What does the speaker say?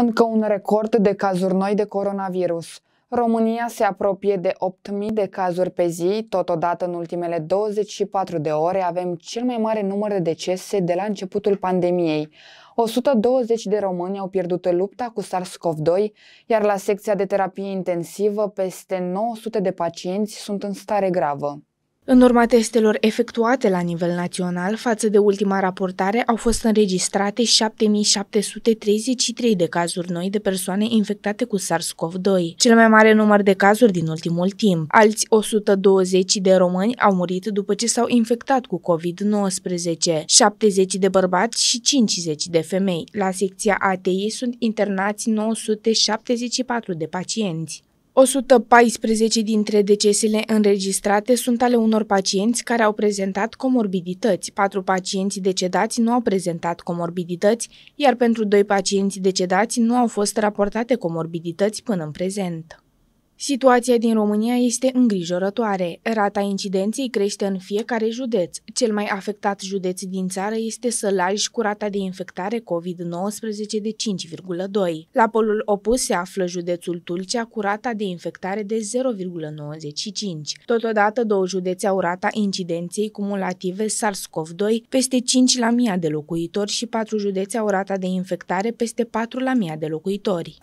Încă un record de cazuri noi de coronavirus. România se apropie de 8.000 de cazuri pe zi, totodată în ultimele 24 de ore avem cel mai mare număr de decese de la începutul pandemiei. 120 de români au pierdut lupta cu SARS-CoV-2, iar la secția de terapie intensivă peste 900 de pacienți sunt în stare gravă. În urma testelor efectuate la nivel național, față de ultima raportare, au fost înregistrate 7733 de cazuri noi de persoane infectate cu SARS-CoV-2, cel mai mare număr de cazuri din ultimul timp. Alți 120 de români au murit după ce s-au infectat cu COVID-19, 70 de bărbați și 50 de femei. La secția ATI sunt internați 974 de pacienți. 114 dintre decesele înregistrate sunt ale unor pacienți care au prezentat comorbidități. Patru pacienți decedați nu au prezentat comorbidități, iar pentru doi pacienți decedați nu au fost raportate comorbidități până în prezent. Situația din România este îngrijorătoare. Rata incidenței crește în fiecare județ. Cel mai afectat județ din țară este Sălaj cu rata de infectare COVID-19 de 5,2. La polul opus se află județul Tulcea cu rata de infectare de 0,95. Totodată, două județe au rata incidenței cumulative SARS-CoV-2 peste 5 la 1000 de locuitori și patru județe au rata de infectare peste 4 la 1000 de locuitori.